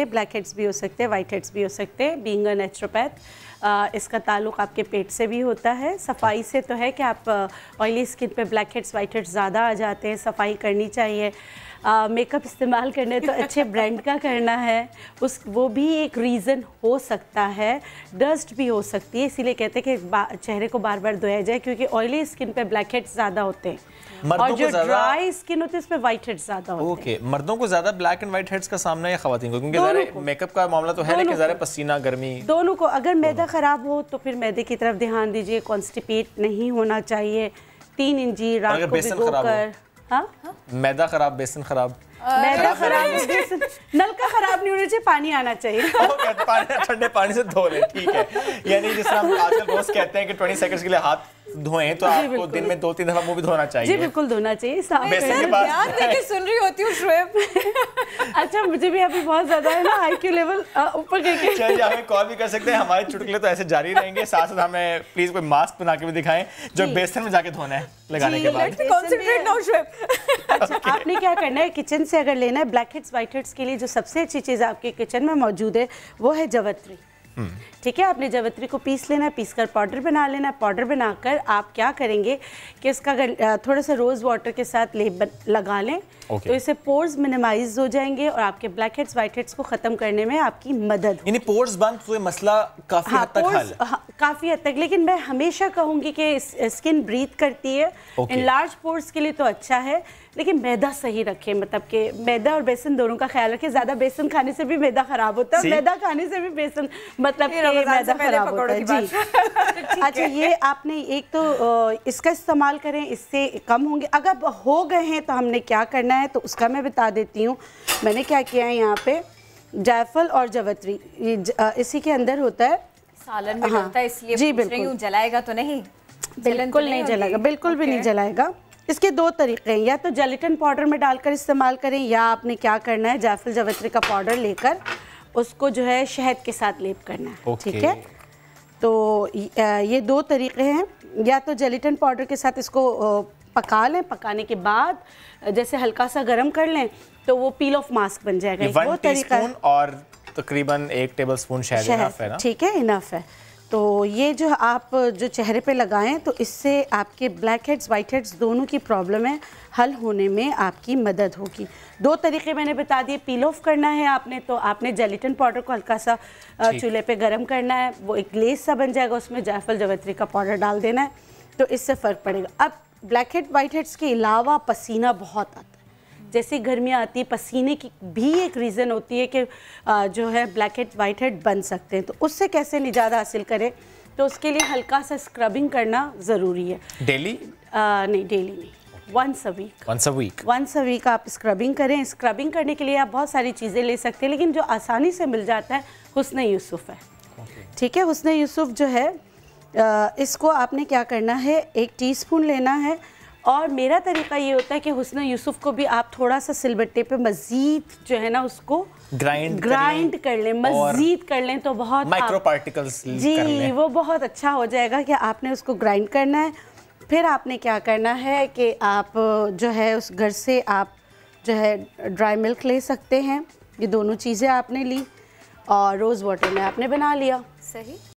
सकते हैं black heads भी हो सकते हैं वाइट हेड्स भी हो सकते हैं बींग अ नेचुरोपैथ इसका ताल्लुक आपके पेट से भी होता है सफाई से तो है कि आप ऑयली स्किन पे ब्लैक हेड्स वाइट हेड्स ज़्यादा आ जाते हैं सफाई करनी चाहिए मेकअप इस्तेमाल करने तो अच्छे ब्रांड का करना है उस वो भी एक रीज़न हो सकता है डस्ट भी हो सकती है इसीलिए कहते हैं कि चेहरे को बार बार धोया जाए क्योंकि ऑयली स्किन पे ब्लैक हेड्स ज़्यादा होते हैं और जो ड्राई स्किन होती है उसमें वाइट हेड्स ज़्यादा होते okay. मर्दों को ज़्यादा ब्लैक एंड वाइट हेड्स का सामना है खातन को क्योंकि मेकअप का मामला तो है लेकिन पसीना गर्मी दोनों को अगर मैदा ख़राब हो तो फिर मैदे की तरफ ध्यान दीजिए कॉन्स्टिपेट नहीं होना चाहिए तीन इंजी रात को भिगो कर हाँ? मैदा ख़राब बेसन ख़राब नल का खराब नहीं होना चाहिए पानी आना चाहिए पानी ठंडे पानी से धो लें ठीक है यानी जिस तरह आजकल रोज कहते हैं कि 20 सेकंड्स के लिए हाथ धोएं तो आपको दिन में दो तीन दफा मुंह भी धोना चाहिए जी बिल्कुल धोना चाहिए ध्यान देके सुन रही होती हूँ श्वेब अच्छा मुझे भी अभी बहुत ज्यादा है ना आईक्यू लेवल ऊपर करके चलिए हमें कॉल भी कर सकते हैं हमारे चुटकुले तो ऐसे जारी रहेंगे साथ साथ हमें प्लीज कोई मास्क बना के भी दिखाएं जो बेसन में जाके धोना है लगाने के बाद अच्छा, आपने क्या करना है किचन से अगर लेना है ब्लैक हेड्स वाइट हेड्स के लिए जो सबसे अच्छी चीज़ आपके किचन में मौजूद है वो है जवत्री हम्म। ठीक है आपने जवत्री को पीस लेना है पीस कर पाउडर बना लेना है पाउडर बनाकर आप क्या करेंगे कि इसका अगर थोड़ा सा रोज़ वाटर के साथ लेप लगा लें okay. तो इससे पोर्स मिनिमाइज हो जाएंगे और आपके ब्लैक हेड्स व्हाइट हेड्स को खत्म करने में आपकी मदद यानी पोर्स बंद हुए तो मसला काफी हाँ, हद तक हल हाँ, काफी हद तक लेकिन मैं हमेशा कहूंगी कि स्किन ब्रीथ करती है इन लार्ज पोर्स के लिए तो अच्छा है लेकिन मैदा सही रखें मतलब कि मैदा और बेसन दोनों का ख्याल रखें ज़्यादा बेसन खाने से भी मैदा ख़राब होता है मैदा खाने से भी बेसन मतलब मैदा ख़राब होता है जी अच्छा ये आपने एक तो इसका इस्तेमाल करें इससे कम होंगे अगर हो गए हैं तो हमने क्या करना है है तो उसका मैं बता देती हूँ मैंने क्या किया है यहाँ पे जायफल और जवतरी ये इसी के अंदर होता है सालन में हाँ, होता है इसलिए जी बिल्कुल जलाएगा तो नहीं तो बिल्कुल नहीं जलाएगा बिल्कुल भी नहीं जलाएगा इसके दो तरीके हैं या तो जेलिटन पाउडर में डालकर इस्तेमाल करें या आपने क्या करना है जायफल जवत्री का पाउडर लेकर उसको जो है शहद के साथ लेप करना है ठीक है तो ये दो तरीके हैं या तो जेलिटन पाउडर के साथ इसको पका लें पकाने के बाद जैसे हल्का सा गर्म कर लें तो वो पील ऑफ मास्क बन जाएगा वो तरीका और तकरीबन एक टेबल स्पून शहद ठीक है इनफ है तो ये जो आप जो चेहरे पे लगाएं तो इससे आपके ब्लैक हेड्स वाइट हेड्स दोनों की प्रॉब्लम है हल होने में आपकी मदद होगी दो तरीके मैंने बता दिए पील ऑफ करना है आपने तो आपने जेलिटन पाउडर को हल्का सा चूल्हे पे गर्म करना है वो एक लेस सा बन जाएगा उसमें जायफल जवित्री का पाउडर डाल देना है तो इससे फ़र्क पड़ेगा अब ब्लैक हेड वाइट हेड्स के अलावा पसीना बहुत आता है जैसे गर्मियाँ आती है पसीने की भी एक रीज़न होती है कि जो है ब्लैक हेड वाइट हेड बन सकते हैं तो उससे कैसे निजात हासिल करें तो उसके लिए हल्का सा स्क्रबिंग करना ज़रूरी है डेली नहीं डेली नहीं once a week once a week once a week आप स्क्रबिंग करें स्क्रबिंग करने के लिए आप बहुत सारी चीज़ें ले सकते हैं लेकिन जो आसानी से मिल जाता है हुसन यूसुफ है ठीक okay. है हुसन यूसुफ जो है इसको आपने क्या करना है एक टीस्पून लेना है और मेरा तरीका ये होता है कि हुसन यूसुफ को भी आप थोड़ा सा सिलबट्टे पे मजीद जो है ना उसको ग्राइंड ग्राइंड कर लें मजीद कर लें तो बहुत माइक्रो पार्टिकल्स जी कर लें। वो बहुत अच्छा हो जाएगा कि आपने उसको ग्राइंड करना है फिर आपने क्या करना है कि आप जो है उस घर से आप जो है ड्राई मिल्क ले सकते हैं ये दोनों चीज़ें आपने ली और रोज़ वाटर में आपने बना लिया सही